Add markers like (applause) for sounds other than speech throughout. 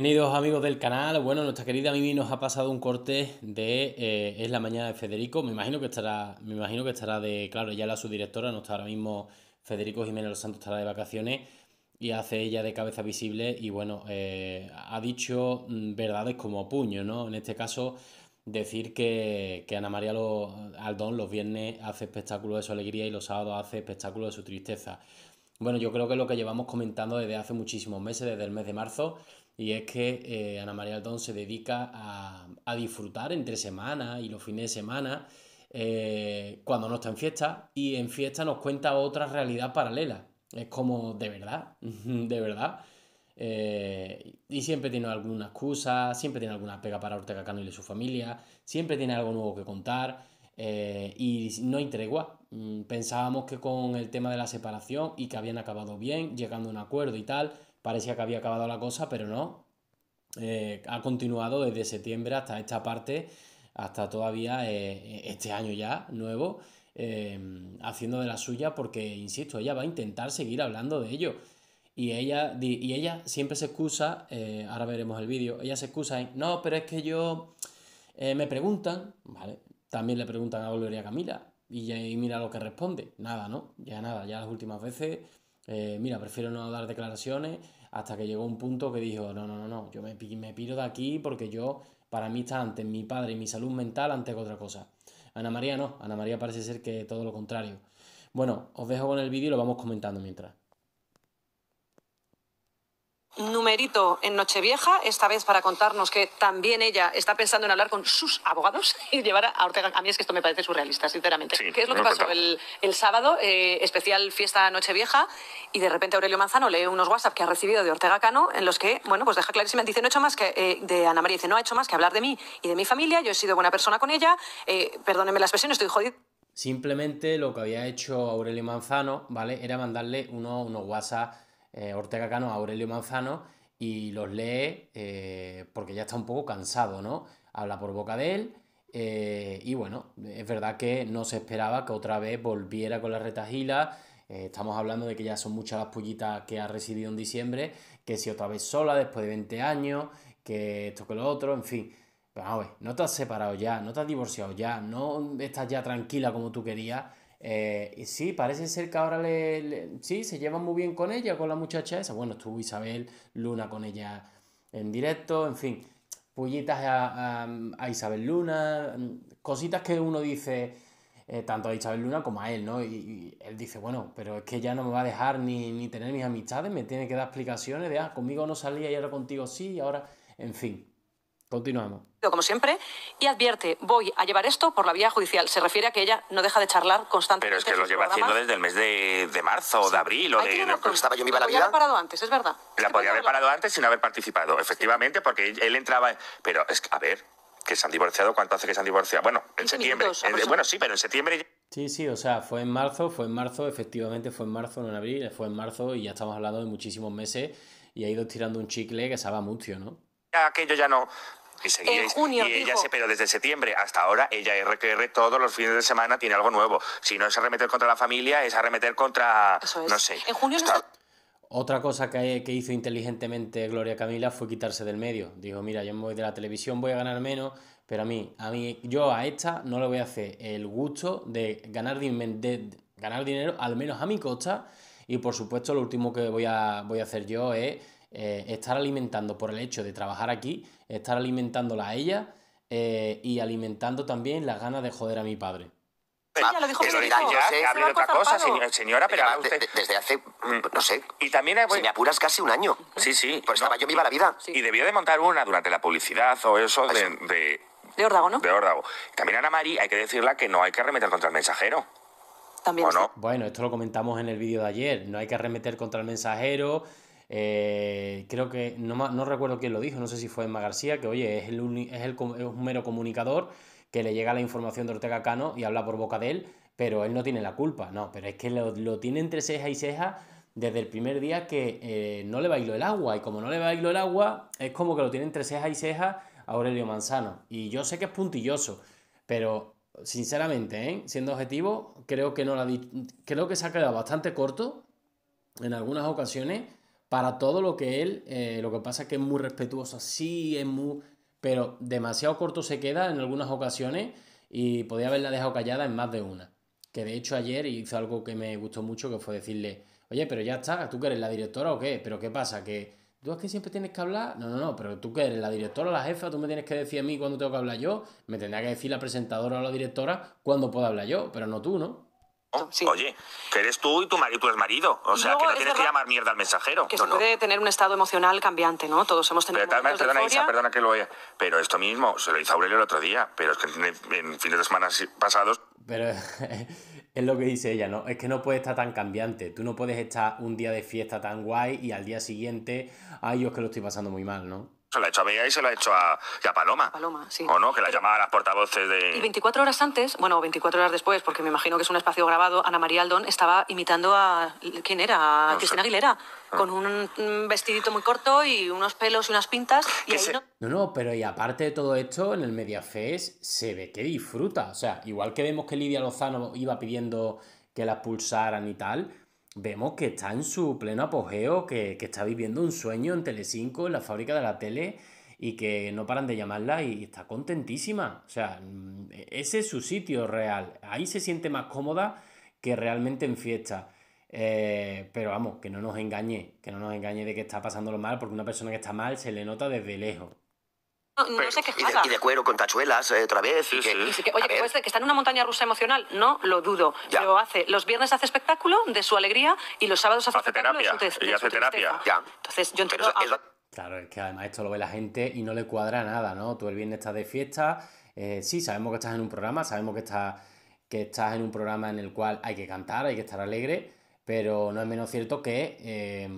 Bienvenidos amigos del canal. Bueno, nuestra querida Mimi nos ha pasado un corte de eh, Es la mañana de Federico. Me imagino que estará, me imagino que estará de, claro, ya la subdirectora no está ahora mismo. Federico Jiménez Los Santos estará de vacaciones y hace ella de cabeza visible y bueno, eh, ha dicho mm, verdades como puño, ¿no? En este caso, decir que, que Ana María Aldón los viernes hace espectáculo de su alegría y los sábados hace espectáculo de su tristeza. Bueno, yo creo que es lo que llevamos comentando desde hace muchísimos meses, desde el mes de marzo y es que eh, Ana María Aldón se dedica a, disfrutar entre semana y los fines de semana eh, cuando no está en fiesta. Y en fiesta nos cuenta otra realidad paralela. Es como, de verdad, (laughs) de verdad. Eh, y siempre tiene alguna excusa, siempre tiene alguna pega para Ortega Cano y su familia, siempre tiene algo nuevo que contar. y no hay tregua. Mm, pensábamos que con el tema de la separación y que habían acabado bien, llegando a un acuerdo y tal, parecía que había acabado la cosa, pero no. Eh, ha continuado desde septiembre hasta esta parte, hasta todavía eh, este año ya nuevo, eh, haciendo de la suya porque, insisto, ella va a intentar seguir hablando de ello. Y ella, y ella siempre se excusa, ahora veremos el vídeo, ella se excusa en, no, pero es que yo me preguntan, ¿vale? También le preguntan a Gloria Camila y, ya, mira lo que responde, nada, ¿no? Ya nada, ya las últimas veces eh, mira, prefiero no dar declaraciones, hasta que llegó un punto que dijo, no, no, no, no, yo me, me piro de aquí porque yo, para mí está antes mi padre y mi salud mental antes que otra cosa. Ana María no, Ana María parece ser que todo lo contrario. Bueno, os dejo con el vídeo y lo vamos comentando mientras numerito en Nochevieja, esta vez para contarnos que también ella está pensando en hablar con sus abogados (laughs) y llevar a Ortega. A mí es que esto me parece surrealista, sinceramente. ¿Qué es lo que pasó el, sábado? Eh, especial fiesta Nochevieja y de repente Aurelio Manzano lee unos WhatsApp que ha recibido de Ortega Cano en los que, bueno, pues deja clarísima, dice, no ha hecho más que, eh, de Ana María, dice, no ha hecho más que hablar de mí y de mi familia, yo he sido buena persona con ella, eh, perdóneme la expresión, estoy jodido. Simplemente lo que había hecho Aurelio Manzano, ¿vale? Era mandarle unos WhatsApp eh, Ortega Cano Aurelio Manzano y los lee eh, porque ya está un poco cansado, ¿no? Habla por boca de él eh, y bueno, es verdad que no se esperaba que otra vez volviera con la retajila. estamos hablando de que ya son muchas las pullitas que ha recibido en diciembre, que si otra vez sola después de 20 años, que esto que lo otro, en fin. Pero a no te has separado ya, no te has divorciado ya, no estás ya tranquila como tú querías eh, y sí, parece ser que ahora le, sí, se llevan muy bien con ella, con la muchacha esa. Bueno, estuvo Isabel Luna con ella en directo, en fin, pullitas a, Isabel Luna, mm, cositas que uno dice, eh, tanto a Isabel Luna como a él, ¿no? Y, él dice, bueno, pero es que ya no me va a dejar ni, ni tener mis amistades, me tiene que dar explicaciones de, ah, conmigo no salía y ahora contigo sí, y ahora, en fin. Continuamos. Como siempre, y advierte, voy a llevar esto por la vía judicial. Se refiere a que ella no deja de charlar constantemente. Pero es que lo lleva haciendo desde el mes de, marzo o de abril o de... estaba yo viva la podía haber parado antes, es verdad. La podía haber parado antes sin haber participado, efectivamente, porque él entraba... Pero es a ver, que se han divorciado, ¿cuánto hace que se han divorciado? Bueno, en septiembre. Eh, bueno, sí, pero en septiembre... Sí, sí, o sea, fue en marzo, fue en marzo, efectivamente fue en marzo, no en abril, fue en marzo y ya estamos hablando de muchísimos meses y ha ido tirando un chicle que sabe mucho, ¿no? aquello ya no, en junio, y ella se, pero desde septiembre hasta ahora, ella RQR todos los fines de semana tiene algo nuevo. Si no es arremeter contra la familia, es arremeter contra. No sé. En junio Otra cosa que, hizo inteligentemente Gloria Camila fue quitarse del medio. Dijo, mira, yo me voy de la televisión, voy a ganar menos, pero a mí, a mí, yo a esta no le voy a hacer el gusto de ganar, ganar dinero, al menos a mi costa. Y por supuesto, lo último que voy a, voy a hacer yo es eh, estar alimentando por el hecho de trabajar aquí, estar alimentándola a ella eh, y alimentando también las ganas de joder a mi padre. Ah, lo dijo ¿eh? otra cosa, señora, pero desde hace, mm, no sé. Y también... me apuras casi un año. Sí, sí. Pues estaba yo viva la vida. Y debió de montar una durante la publicidad o eso de, de... ¿no? De Órdago. También Ana María hay que decirle que no hay que arremeter contra el mensajero. También. no? Bueno, esto lo comentamos en el vídeo de ayer. No hay que arremeter contra el mensajero. Eh, creo que, no, no, recuerdo quién lo dijo, no sé si fue Emma García, que oye, es, el es, un mero comunicador que le llega la información de Ortega Cano y habla por boca de él, pero él no tiene la culpa, no, pero es que lo, tiene entre ceja y ceja desde el primer día que eh, no le bailó el agua, y como no le bailó el agua, es como que lo tiene entre ceja y ceja a Aurelio Manzano. Y yo sé que es puntilloso, pero sinceramente, ¿eh? siendo objetivo, creo que no la creo que se ha quedado bastante corto en algunas ocasiones para todo lo que él, eh, lo que pasa es que es muy respetuoso sí, es muy... Pero demasiado corto se queda en algunas ocasiones y podía haberla dejado callada en más de una. Que de hecho ayer hizo algo que me gustó mucho, que fue decirle, oye, pero ya está, ¿tú que eres la directora o qué? ¿Pero qué pasa? ¿Que tú es que siempre tienes que hablar? No, no, no, pero tú que eres la directora o la jefa, tú me tienes que decir a mí cuándo tengo que hablar yo, me tendría que decir la presentadora o la directora cuándo puedo hablar yo, pero no tú, ¿no? Oye, que eres tú y tu, marido, tú eres marido. O sea, que no tienes que llamar mierda al mensajero. Que puede tener un estado emocional cambiante, ¿no? Todos hemos tenido. Pero, perdona, Isa, perdona que lo Pero esto mismo se lo hizo Aurelio el otro día. Pero es que en, en fines de semana pasados. Pero (laughs) es lo que dice ella, ¿no? Es que no puede estar tan cambiante. Tú no puedes estar un día de fiesta tan guay y al día siguiente, ay, yo es que lo estoy pasando muy mal, ¿no? Se la ha hecho a mí y se la ha hecho a, Paloma. Paloma, sí. O no, que la llamaba las portavoces de. Y 24 horas antes, bueno, 24 horas después, porque me imagino que es un espacio grabado, Ana María Aldón estaba imitando a. ¿Quién era? A Cristina Aguilera. Ah. Con un vestidito muy corto y unos pelos y unas pintas. Y no... no... no, pero y aparte de todo esto, en el Mediafest se ve que disfruta. O sea, igual que vemos que Lidia Lozano iba pidiendo que la pulsaran y tal, vemos que está en su pleno apogeo, que, está viviendo un sueño en Telecinco, en la fábrica de la tele, y que no paran de llamarla y, está contentísima. O sea, mm, e-, ese es su sitio real. Ahí se siente más cómoda que realmente en fiesta. Eh, pero vamos, que no nos engañe, que no nos engañe de que está lo mal, porque una persona que está mal se le nota desde lejos no Y de, y de cuero con tachuelas eh, otra vez. oye, que, que está en una montaña rusa emocional, no lo dudo. Ya. hace. Los viernes hace espectáculo de su alegría y los sábados hace, terapia. y hace terapia. Entonces, yo entiendo. Claro, es que además esto lo ve la gente y no le cuadra nada, ¿no? Tú el viernes estás de fiesta, eh, sí, sabemos que estás en un programa, sabemos que estás, que estás en un programa en el cual hay que cantar, hay que estar alegre, pero no es menos cierto que eh,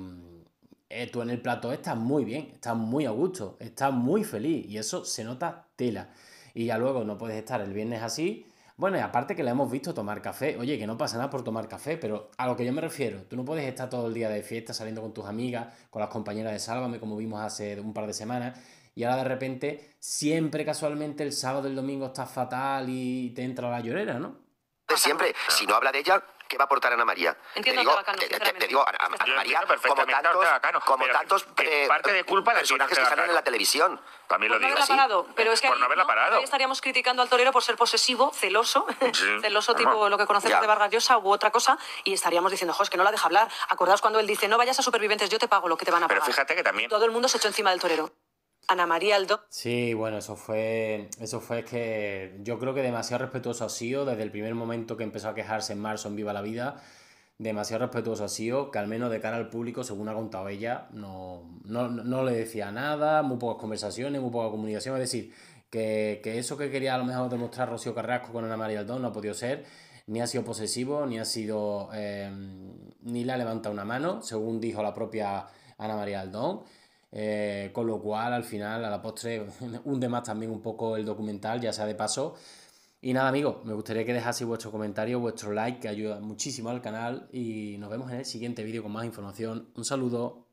eh, tú en el plato estás muy bien, estás muy a gusto, estás muy feliz y eso se nota tela. Y ya luego no puedes estar el viernes así. Bueno, y aparte que la hemos visto tomar café. Oye, que no pasa nada por tomar café, pero a lo que yo me refiero, tú no puedes estar todo el día de fiesta saliendo con tus amigas, con las compañeras de Sálvame, como vimos hace un par de semanas, y ahora de repente, siempre casualmente el sábado y el domingo estás fatal y te entra la llorera, ¿no? Siempre, si no habla de ella, ¿qué va a aportar Ana María? Entiendo te digo, te, digo Ana, Ana, María, como tantos, como tantos eh, parte de culpa personajes que salen en la televisión. También por lo digo. Parado, pero es que por no haberla parado. estaríamos criticando al torero por ser posesivo, celoso, (laughs) celoso tipo lo que conocemos de Vargas Llosa u otra cosa, y estaríamos diciendo, jo, es que no la deja hablar. Acordaos cuando él dice, no vayas a supervivientes, yo te pago lo que te van a pagar. Pero fíjate que también... Todo el mundo se echó encima del torero. Ana María Aldo. Sí, bueno, eso fue, eso fue que yo creo que demasiado respetuoso ha sido desde el primer momento que empezó a quejarse en marzo en Viva la Vida. Demasiado respetuoso ha sido que al menos de cara al público, según ha contado ella, no, no, no le decía nada, muy pocas conversaciones, muy poca comunicación. Es decir, que, eso que quería a lo mejor demostrar Rocío Carrasco con Ana María Aldón no ha podido ser, ni ha sido posesivo, ni ha sido, eh, ni la levanta una mano, según dijo la propia Ana María Aldón. Eh, con lo cual, al final, a la postre, (laughs) hunde más también un poco el documental, ya sea de paso. Y nada, amigos, me gustaría que dejaseis vuestro comentario, vuestro like, que ayuda muchísimo al canal. Y nos vemos en el siguiente vídeo con más información. Un saludo.